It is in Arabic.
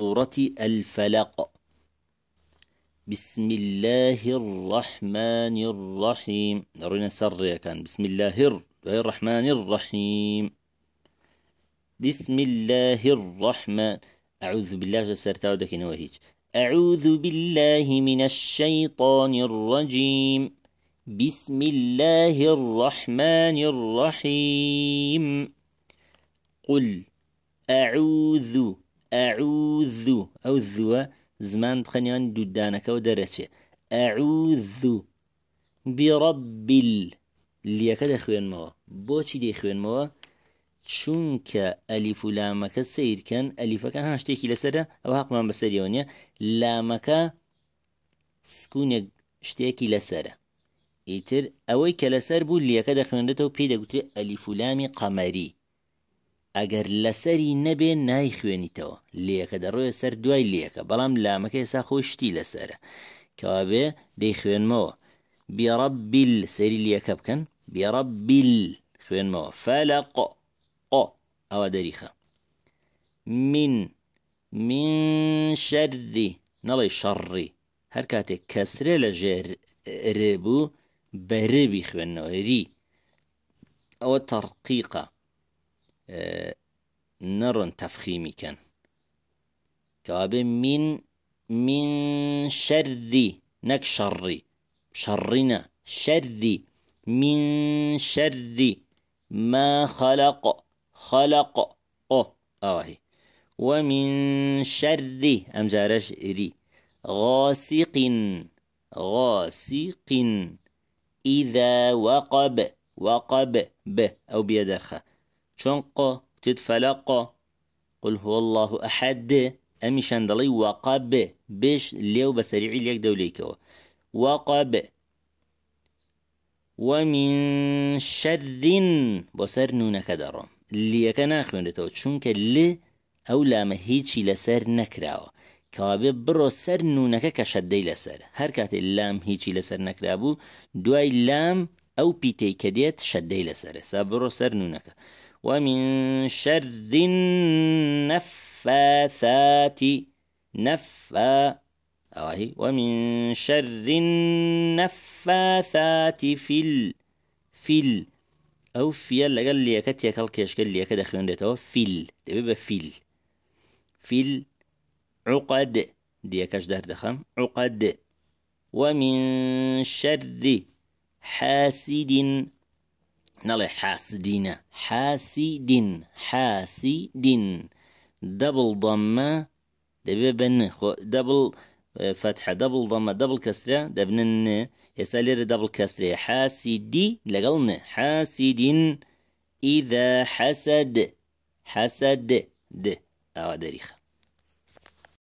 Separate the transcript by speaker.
Speaker 1: سورة الفلق بسم الله الرحمن الرحيم نرينا سر كان بسم الله الرحمن الرحيم بسم الله الرحمن أعوذ بالله جسر تاودك نوهيج أعوذ بالله من الشيطان الرجيم بسم الله الرحمن الرحيم قل أعوذ ئەعوذوو ئەو زووە زمان بخەنیان دوودانەکەەوە دەرەچێ ئەعوذوو بیڕەبیل لیەکە دەخوێنمەوە بۆچی دەیخوێنمەوە چونکە ئەلیف و لامەکە سیرکەن ئەلیفەکان هەن شتێکی لەسرە ئەو حقمان بەسەریەوە نیە لامەکە سکوونێک شتێکی لەسرە ئیتر ئەوەی کە لەسەر بوو لیەکە دەخوێنێتەوە پێی دەگوترێت ئەلیفولامی قەمەری ئەگەر لەسەری نەبێ نایخوێنیتەوە لێەکە دەڕۆیە سەر دوای لێەکە بەڵام لامەکە ێسا خۆشتی لەسرە کەوابێ دەیخوێنمەوە بیاڕە بیل سەری لەکە بکەن بیاڕە بیل خوێنمەوە فەلە قۆ قۆ ئەوە دەریخە من من شەردی نەڵی شەڕی هەر کاتێک کەسرێ لە ژێر رێبوو بەرێبی خوێندنەوەری ئەوە تەرقیقە نرن تفخيمي كان کەوابێ من من شري نك شري شرنا شري من شري ما خلق خلق او ئەوهی ومن شەردی ئەمجارەش ئری غاسق غاسق اذا وقب وقب ب او بيدرخه چۆن قۆ تێت فەلاقۆ قل هو الله ئەحد دێ ئەمیشان دەڵی واقع بێ بێش لێو بە سەریعی لێک دەولێکەوە واقع بێ وەمین شەرین بۆ سەر نونەکە دەڕۆم لیەکە ناخوێنێتەوە چونکە لێ ئەو لامە هیچی لەسەر نەکراوە کەوابێ بڕۆ سەر نونەکە کە شەدەی لەسەر هەر کاتێک لام هیچی لەسەر نەکرابوو دوای لام ئەو پیتەی کە دێت شەدەی لەسەر سا بڕۆ سەر نونەکە ومن شر النفاثات نفا أوهي ومن شر النفاثات في ال في ال أو في ال قال لي كتيا كالكيش قال لي في ال ديتو في ال في ال عقد دي كاش دهر دخم عقد ومن شر حاسد نلي حاسدين حاسدين حاسدين دبل ضمة دببن خو دبل آه، فتحة دبل ضمة دبل كسرة دبنن يسالير دبل كسرة حاسدي لقلن حاسدين إذا حسد حسد د أو آه، دريخة